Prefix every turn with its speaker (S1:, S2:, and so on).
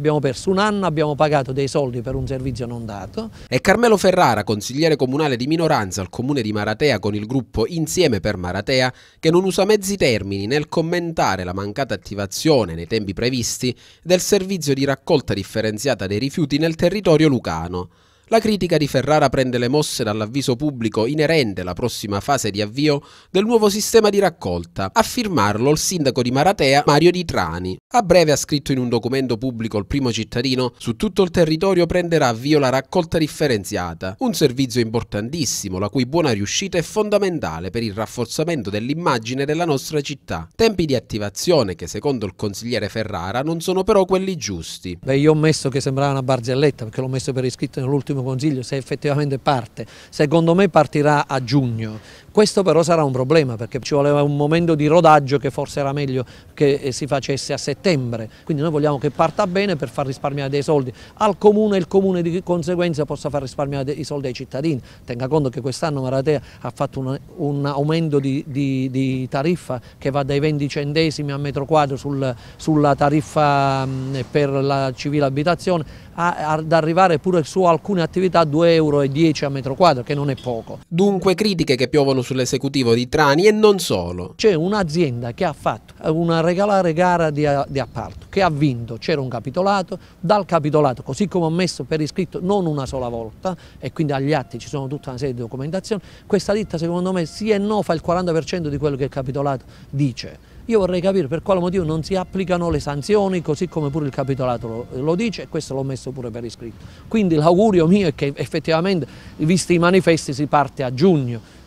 S1: Abbiamo perso un anno, abbiamo pagato dei soldi per un servizio non dato.
S2: E Carmelo Ferrara, consigliere comunale di minoranza al comune di Maratea con il gruppo Insieme per Maratea, che non usa mezzi termini nel commentare la mancata attivazione nei tempi previsti del servizio di raccolta differenziata dei rifiuti nel territorio lucano. La critica di Ferrara prende le mosse dall'avviso pubblico inerente alla prossima fase di avvio del nuovo sistema di raccolta, a firmarlo il sindaco di Maratea Mario Di Trani. A breve ha scritto in un documento pubblico il primo cittadino, su tutto il territorio prenderà avvio la raccolta differenziata, un servizio importantissimo la cui buona riuscita è fondamentale per il rafforzamento dell'immagine della nostra città. Tempi di attivazione che secondo il consigliere Ferrara non sono però quelli giusti. Beh, io ho messo che sembrava una barzelletta perché l'ho messo per iscritto nell'ultimo prossimo Consiglio, se effettivamente parte,
S1: secondo me partirà a giugno. Questo però sarà un problema perché ci voleva un momento di rodaggio che forse era meglio che eh, si facesse a settembre. Quindi noi vogliamo che parta bene per far risparmiare dei soldi al comune e il comune di conseguenza possa far risparmiare dei soldi ai cittadini. Tenga conto che quest'anno Maratea ha fatto un, un aumento di, di, di, tariffa che va dai 20 centesimi a metro quadro sul, sulla tariffa mm, per la civile abitazione ad arrivare pure su alcune attività attività 2,10 euro a metro quadro, che non è poco.
S2: Dunque critiche che piovono sull'esecutivo di Trani e non solo.
S1: C'è un'azienda che ha fatto una regalare gara di, di appalto che ha vinto, c'era un capitolato, dal capitolato, così come ho messo per iscritto non una sola volta e quindi agli atti ci sono tutta una serie di documentazioni, questa ditta secondo me sì e no fa il 40% di quello che il capitolato dice. Io vorrei capire per quale motivo non si applicano le sanzioni, così come pure il capitolato lo, lo dice e questo l'ho messo pure per iscritto. Quindi l'augurio mio è che effettivamente, visti i manifesti, si parte a giugno,